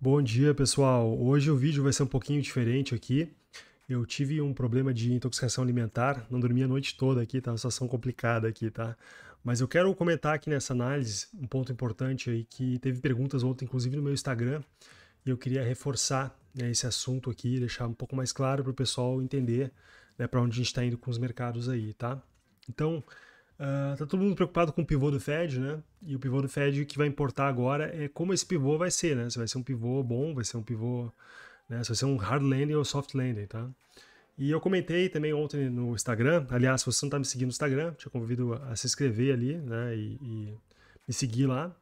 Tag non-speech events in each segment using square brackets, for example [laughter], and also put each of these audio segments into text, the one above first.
Bom dia, pessoal. Hoje o vídeo vai ser um pouquinho diferente aqui. Eu tive um problema de intoxicação alimentar, não dormi a noite toda aqui, tá uma situação complicada aqui, tá? Mas eu quero comentar aqui nessa análise um ponto importante aí que teve perguntas ontem, inclusive no meu Instagram, e eu queria reforçar né, esse assunto aqui, deixar um pouco mais claro para o pessoal entender né, para onde a gente está indo com os mercados aí, tá? Então, ah, tá todo mundo preocupado com o pivô do Fed, né? E o pivô do Fed que vai importar agora é como esse pivô vai ser, né? Se vai ser um pivô bom, vai ser um pivô, né? Se vai ser um hard landing ou soft landing, tá? E eu comentei também ontem no Instagram, aliás, se você não tá me seguindo no Instagram, te convido a se inscrever ali, né? E, e me seguir lá.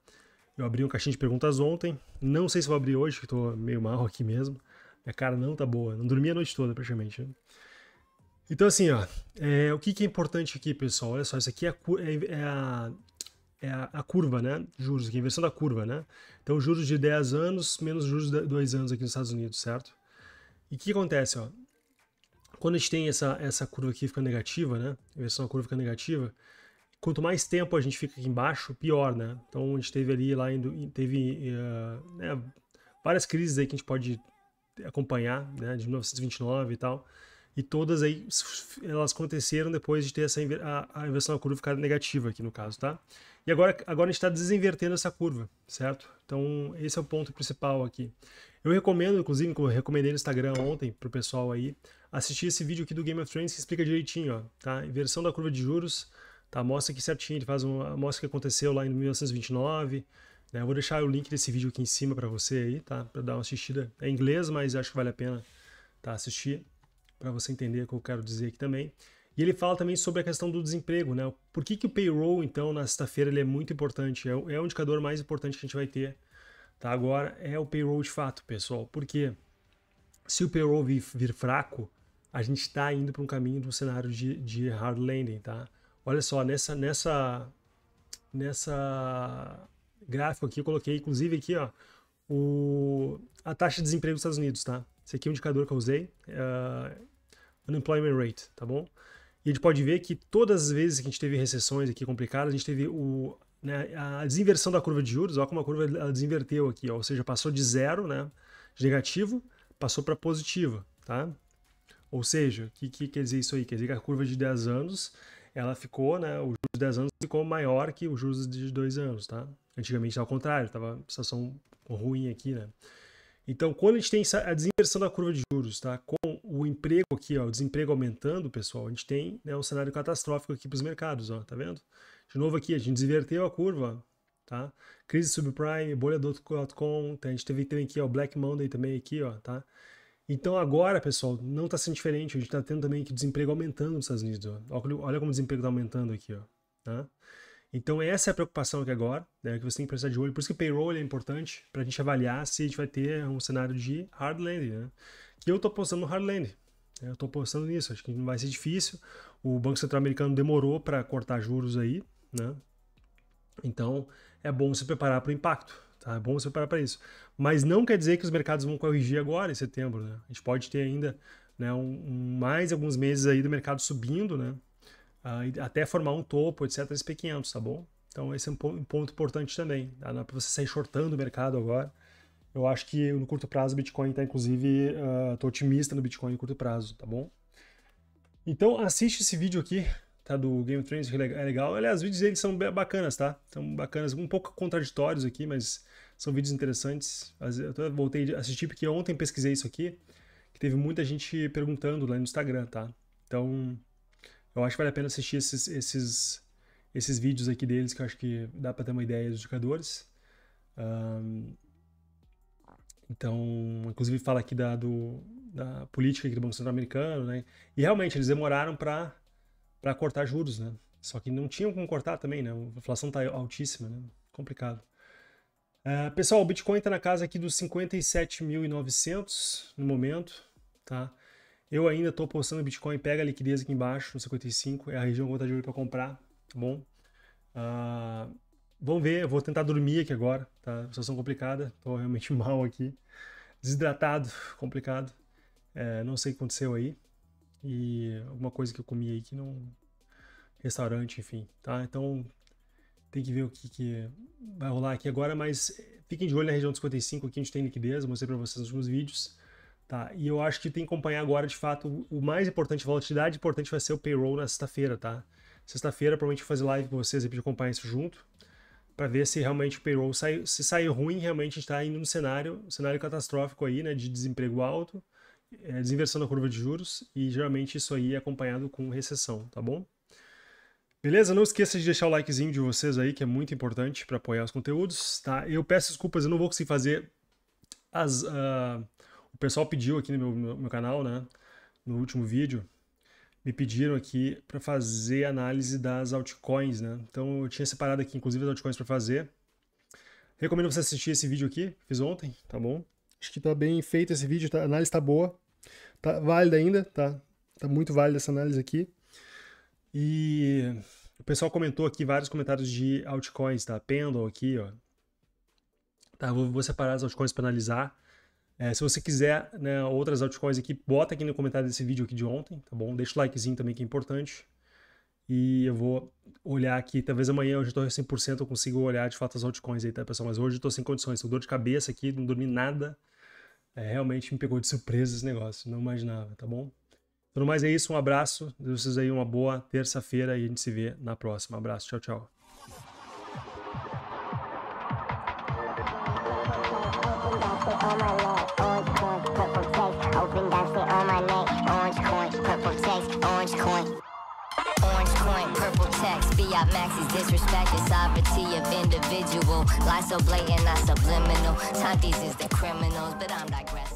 Eu abri um caixinho de perguntas ontem. Não sei se vou abrir hoje, que tô meio mal aqui mesmo. Minha cara não tá boa. Não dormi a noite toda, praticamente. Né? Então, assim, ó, é, o que, que, é importante aqui, pessoal? Olha só, isso aqui é, é, é a, é a, a curva, né? Juros, aqui, a inversão da curva, né? Então, juros de 10 anos menos juros de 2 anos aqui nos Estados Unidos, certo? E o que acontece, ó? Quando a gente tem essa, essa curva aqui fica negativa, né? A inversão da curva fica negativa. Quanto mais tempo a gente fica aqui embaixo, pior, né? Então, a gente teve ali, lá, teve uh, né, várias crises aí que a gente pode acompanhar, né? De 1929 e tal e todas aí elas aconteceram depois de ter essa a, a inversão da curva ficar negativa aqui no caso, tá? E agora, agora a gente está desinvertendo essa curva, certo? Então esse é o ponto principal aqui. Eu recomendo, inclusive, como eu recomendei no Instagram ontem para o pessoal aí, assistir esse vídeo aqui do Game of Thrones que explica direitinho, ó, tá? Inversão da curva de juros, tá? Mostra aqui certinho, ele faz uma, mostra o que aconteceu lá em 1929, né? Eu vou deixar o link desse vídeo aqui em cima para você aí, tá? Para dar uma assistida. É inglês, mas acho que vale a pena, tá? Assistir para você entender o que eu quero dizer aqui também. E ele fala também sobre a questão do desemprego, né? Por que, que o payroll, então, na sexta-feira, ele é muito importante? É o, é o indicador mais importante que a gente vai ter tá? agora, é o payroll de fato, pessoal. Porque se o payroll vir, vir fraco, a gente está indo para um caminho de um cenário de, de hard landing, tá? Olha só, nessa, nessa, nessa gráfico aqui, eu coloquei, inclusive, aqui, ó, o, a taxa de desemprego dos Estados Unidos, tá? Esse aqui é o um indicador que eu usei. Uh, unemployment rate, tá bom? E a gente pode ver que todas as vezes que a gente teve recessões aqui complicadas, a gente teve o, né, a desinversão da curva de juros, olha como a curva desinverteu aqui, ó, ou seja, passou de zero, né, de negativo, passou para positiva, tá? Ou seja, o que, que, quer dizer isso aí? Quer dizer que a curva de 10 anos, ela ficou, né, o juros de 10 anos ficou maior que o juros de 2 anos, tá? Antigamente era ao contrário, estava situação ruim aqui, né? Então, quando a gente tem a desinversão da curva de juros, tá? com o emprego aqui, ó, o desemprego aumentando, pessoal, a gente tem né, um cenário catastrófico aqui para os mercados, ó, tá vendo? De novo aqui, a gente desinverteu a curva, tá? Crise subprime, bolha.com, tá? a gente teve também aqui o Black Monday também aqui, ó, tá? Então agora, pessoal, não está sendo diferente, a gente está tendo também que o desemprego aumentando nos Estados Unidos, ó. Olha como o desemprego está aumentando aqui, ó, tá? Então essa é a preocupação aqui agora, né, que você tem que prestar de olho. Por isso que o payroll é importante para a gente avaliar se a gente vai ter um cenário de hard landing. Né? Que eu estou postando no hard landing. Né? Eu estou postando nisso. Acho que não vai ser difícil. O Banco Central Americano demorou para cortar juros aí, né? Então é bom se preparar para o impacto. Tá? É bom se preparar para isso. Mas não quer dizer que os mercados vão corrigir agora em setembro. Né? A gente pode ter ainda né, um, um, mais alguns meses aí do mercado subindo, né? Ah, até formar um topo, etc. SP500, tá bom? Então esse é um ponto importante também. Tá? Não é para você sair shortando o mercado agora. Eu acho que no curto prazo o Bitcoin está, inclusive, uh, tô otimista no Bitcoin no curto prazo, tá bom? Então assiste esse vídeo aqui, tá? Do Game Trends, que é, é legal. Aliás, os vídeos deles são bacanas, tá? São bacanas, um pouco contraditórios aqui, mas são vídeos interessantes. Eu voltei a assistir porque ontem pesquisei isso aqui, que teve muita gente perguntando lá no Instagram, tá? Então, eu acho que vale a pena assistir esses, esses, esses vídeos aqui deles, que eu acho que dá para ter uma ideia dos jogadores. Um, então, inclusive fala aqui da, do, da política aqui do Banco Central americano, né? E realmente, eles demoraram para cortar juros, né? Só que não tinham como cortar também, né? A inflação tá altíssima, né? Complicado. Uh, pessoal, o Bitcoin está na casa aqui dos 57.900 no momento, tá? Eu ainda estou postando Bitcoin, pega a liquidez aqui embaixo, no 55, é a região que eu vou estar de olho para comprar, tá bom? Uh, vamos ver, eu vou tentar dormir aqui agora, tá? Situação complicada, estou realmente [laughs] mal aqui, desidratado, complicado, é, não sei o que aconteceu aí, e alguma coisa que eu comi aí que não... restaurante, enfim, tá? Então tem que ver o que, que vai rolar aqui agora, mas fiquem de olho na região dos 55, aqui a gente tem liquidez, eu mostrei para vocês nos últimos vídeos, Tá, e eu acho que tem que acompanhar agora, de fato, o mais importante, a volatilidade importante vai ser o payroll na sexta-feira, tá? Sexta-feira, provavelmente vou fazer live com vocês e pedir acompanhar isso junto, para ver se realmente o payroll sai, se sair ruim, realmente a gente está indo num cenário, cenário catastrófico aí, né, de desemprego alto, é, desinversão da curva de juros, e geralmente isso aí é acompanhado com recessão, tá bom? Beleza? Não esqueça de deixar o likezinho de vocês aí, que é muito importante para apoiar os conteúdos, tá? Eu peço desculpas, eu não vou conseguir fazer as. Uh o pessoal pediu aqui no meu, no meu canal, né? No último vídeo, me pediram aqui para fazer análise das altcoins, né? Então eu tinha separado aqui, inclusive, as altcoins para fazer. Recomendo você assistir esse vídeo aqui, fiz ontem, tá bom? Acho que tá bem feito esse vídeo, tá? a análise tá boa, tá válida ainda, tá? Tá muito válida essa análise aqui. E o pessoal comentou aqui vários comentários de altcoins, tá? Pendle aqui, ó. Tá, vou, vou separar as altcoins para analisar. É, se você quiser né, outras altcoins aqui, bota aqui no comentário desse vídeo aqui de ontem, tá bom? Deixa o likezinho também que é importante. E eu vou olhar aqui, talvez amanhã hoje eu estou 100%, eu consigo olhar de fato as altcoins aí, tá pessoal? Mas hoje eu estou sem condições, estou dor de cabeça aqui, não dormi nada. É, realmente me pegou de surpresa esse negócio, não imaginava, tá bom? tudo então, mais é isso, um abraço, Deus vocês aí uma boa terça-feira e a gente se vê na próxima. Um abraço, tchau, tchau. all my life. orange coin, purple taste. Open dice, they on my neck. Orange coin, purple text, orange coin. Orange coin, purple text, fiat max is and sovereignty of individual. Lies so blatant, not subliminal. Time these is the criminals, but I'm digressing.